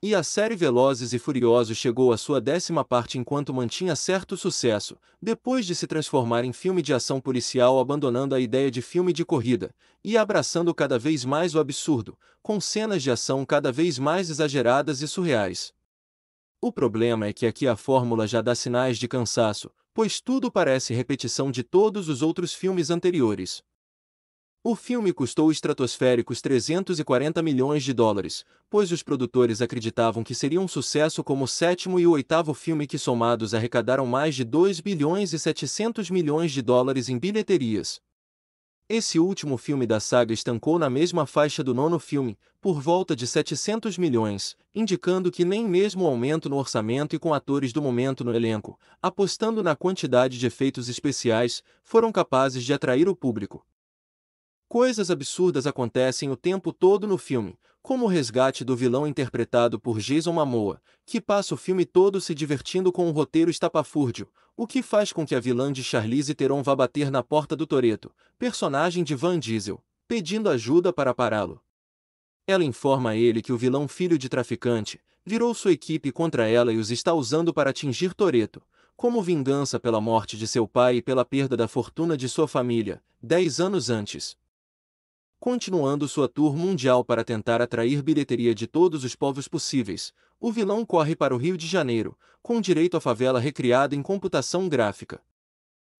E a série Velozes e Furiosos chegou à sua décima parte enquanto mantinha certo sucesso, depois de se transformar em filme de ação policial abandonando a ideia de filme de corrida, e abraçando cada vez mais o absurdo, com cenas de ação cada vez mais exageradas e surreais. O problema é que aqui a fórmula já dá sinais de cansaço, pois tudo parece repetição de todos os outros filmes anteriores. O filme custou estratosféricos 340 milhões de dólares, pois os produtores acreditavam que seria um sucesso como o sétimo e o oitavo filme que somados arrecadaram mais de 2 bilhões e 700 milhões de dólares em bilheterias. Esse último filme da saga estancou na mesma faixa do nono filme, por volta de 700 milhões, indicando que nem mesmo o aumento no orçamento e com atores do momento no elenco, apostando na quantidade de efeitos especiais, foram capazes de atrair o público. Coisas absurdas acontecem o tempo todo no filme, como o resgate do vilão interpretado por Jason Momoa, que passa o filme todo se divertindo com um roteiro estapafúrdio, o que faz com que a vilã de Charlize Theron vá bater na porta do Toreto, personagem de Van Diesel, pedindo ajuda para pará-lo. Ela informa a ele que o vilão filho de traficante virou sua equipe contra ela e os está usando para atingir Toreto, como vingança pela morte de seu pai e pela perda da fortuna de sua família, dez anos antes, Continuando sua tour mundial para tentar atrair bilheteria de todos os povos possíveis, o vilão corre para o Rio de Janeiro, com direito à favela recriada em computação gráfica.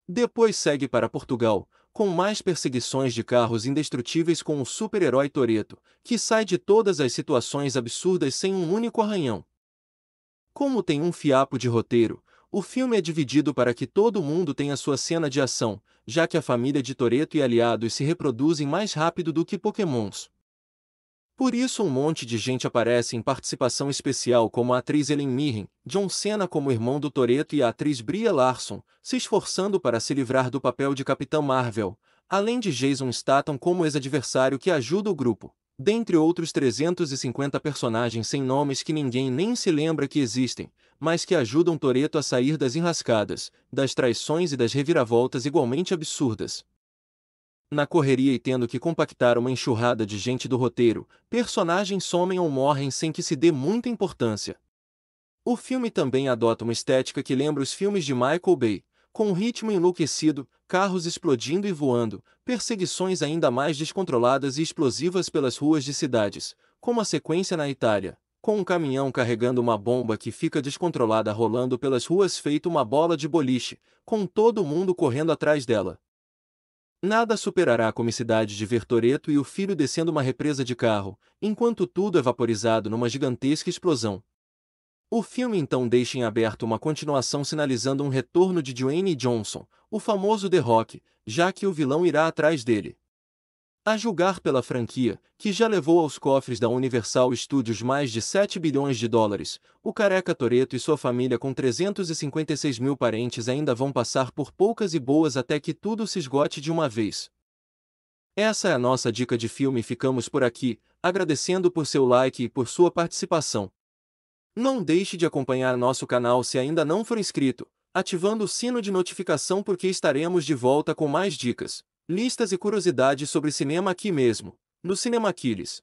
Depois segue para Portugal, com mais perseguições de carros indestrutíveis com o super-herói Toreto, que sai de todas as situações absurdas sem um único arranhão. Como tem um fiapo de roteiro, o filme é dividido para que todo mundo tenha sua cena de ação, já que a família de Toreto e aliados se reproduzem mais rápido do que Pokémons. Por isso um monte de gente aparece em participação especial como a atriz Ellen Mirren, John Cena como irmão do Toreto e a atriz Bria Larson, se esforçando para se livrar do papel de Capitão Marvel, além de Jason Statham como ex-adversário que ajuda o grupo dentre outros 350 personagens sem nomes que ninguém nem se lembra que existem, mas que ajudam Toreto a sair das enrascadas, das traições e das reviravoltas igualmente absurdas. Na correria e tendo que compactar uma enxurrada de gente do roteiro, personagens somem ou morrem sem que se dê muita importância. O filme também adota uma estética que lembra os filmes de Michael Bay, com um ritmo enlouquecido, carros explodindo e voando, perseguições ainda mais descontroladas e explosivas pelas ruas de cidades, como a sequência na Itália, com um caminhão carregando uma bomba que fica descontrolada rolando pelas ruas feito uma bola de boliche, com todo mundo correndo atrás dela. Nada superará a comicidade de Vertoreto e o filho descendo uma represa de carro, enquanto tudo é vaporizado numa gigantesca explosão, o filme então deixa em aberto uma continuação sinalizando um retorno de Dwayne Johnson, o famoso The Rock, já que o vilão irá atrás dele. A julgar pela franquia, que já levou aos cofres da Universal Studios mais de 7 bilhões de dólares, o Careca Toreto e sua família com 356 mil parentes ainda vão passar por poucas e boas até que tudo se esgote de uma vez. Essa é a nossa dica de filme e ficamos por aqui, agradecendo por seu like e por sua participação. Não deixe de acompanhar nosso canal se ainda não for inscrito, ativando o sino de notificação porque estaremos de volta com mais dicas, listas e curiosidades sobre cinema aqui mesmo, no Cinema Aquiles.